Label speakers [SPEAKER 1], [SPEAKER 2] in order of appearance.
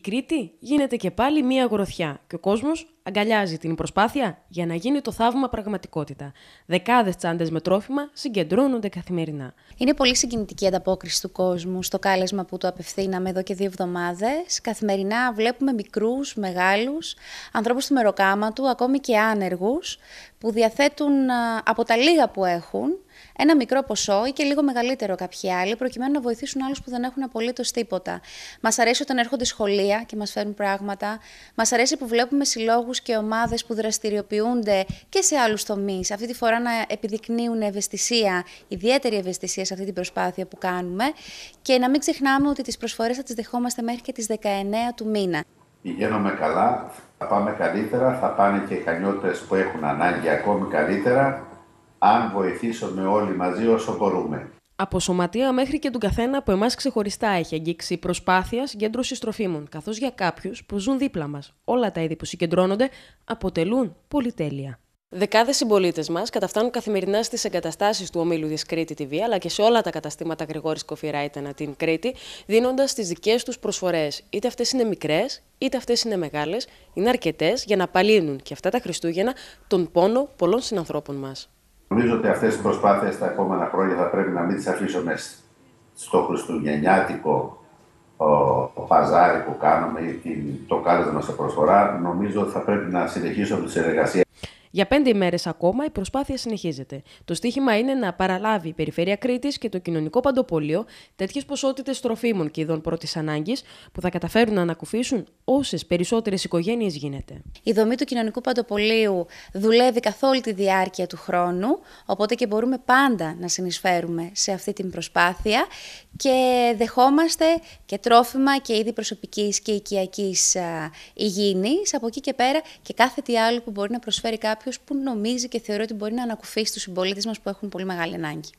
[SPEAKER 1] Κρήτη γίνεται και πάλι μία αγροθιά και ο κόσμος αγκαλιάζει την προσπάθεια για να γίνει το θαύμα πραγματικότητα. Δεκάδες τσάντες με τρόφιμα συγκεντρώνονται καθημερινά.
[SPEAKER 2] Είναι πολύ συγκινητική η ανταπόκριση του κόσμου στο κάλεσμα που του απευθύναμε εδώ και δύο εβδομάδες. Καθημερινά βλέπουμε μικρούς, μεγάλους, ανθρώπους του μεροκάμα του, ακόμη και άνεργους, που διαθέτουν από τα λίγα που έχουν ένα μικρό ποσό ή και λίγο μεγαλύτερο κάποιοι άλλοι, προκειμένου να βοηθήσουν άλλους που δεν έχουν απολύτως τίποτα. Μας αρέσει όταν έρχονται σχολεία και μας φέρνουν πράγματα. Μας αρέσει που βλέπουμε συλλόγους και ομάδες που δραστηριοποιούνται και σε άλλους τομείς. Αυτή τη φορά να επιδεικνύουν ευαισθησία, ιδιαίτερη ευαισθησία σε αυτή την προσπάθεια που κάνουμε. Και να μην ξεχνάμε ότι τις προσφορές θα τις δεχόμαστε μέχρι και τις 19 του μήνα.
[SPEAKER 3] Πηγαίνουμε καλά θα πάμε καλύτερα, θα πάνε και οι χανιώτες που έχουν ανάγκη ακόμη καλύτερα, αν βοηθήσουμε όλοι μαζί όσο μπορούμε.
[SPEAKER 1] Από σωματεία μέχρι και τον καθένα που εμάς ξεχωριστά έχει αγγίξει προσπάθειας προσπάθεια συγκέντρωσης τροφίμων, καθώς για κάποιους που ζουν δίπλα μας. όλα τα είδη που συγκεντρώνονται αποτελούν πολυτέλεια. Δεκάδες συμπολίτες μας καταφτάνουν καθημερινά στις εγκαταστάσεις του ομίλου της Κρήτη TV αλλά και σε όλα τα καταστήματα Γρηγόρης Κοφιράιτενα την Κρήτη, δίνοντας τις δικές τους προσφορές. Είτε αυτές είναι μικρές, είτε αυτές είναι μεγάλες, είναι αρκετές για να απαλύνουν και αυτά τα Χριστούγεννα τον πόνο πολλών συνανθρώπων μας.
[SPEAKER 3] Νομίζω ότι αυτές οι προσπάθειες τα επόμενα χρόνια θα πρέπει να μην τις αφήσουμε στο χριστουγεννιάτικο παζάρι που κάνουμε ή το κάλεσμα σε προσφορά. Νομίζω ότι θα πρέπει να συνεχίσουμε τη συνεργασία.
[SPEAKER 1] Για πέντε ημέρες ακόμα η προσπάθεια συνεχίζεται. Το στίχημα είναι να παραλάβει η Περιφέρεια Κρήτης και το κοινωνικό παντοπολείο τέτοιες ποσότητες τροφίμων και ειδών πρώτης ανάγκης που θα καταφέρουν να
[SPEAKER 2] ανακουφίσουν όσες περισσότερες οικογένειες γίνεται. Η δομή του κοινωνικού παντοπολείου δουλεύει καθ' όλη τη διάρκεια του χρόνου, οπότε και μπορούμε πάντα να συνεισφέρουμε σε αυτή την προσπάθεια και δεχόμαστε και τρόφιμα και είδη προσωπικής και οικιακής υγιεινής. Από εκεί και πέρα και κάθε τι άλλο που μπορεί να προσφέρει κάποιος κάποιος που νομίζει και θεωρεί ότι μπορεί να ανακουφίσει τους συμπολίτες μας που έχουν πολύ μεγάλη ανάγκη.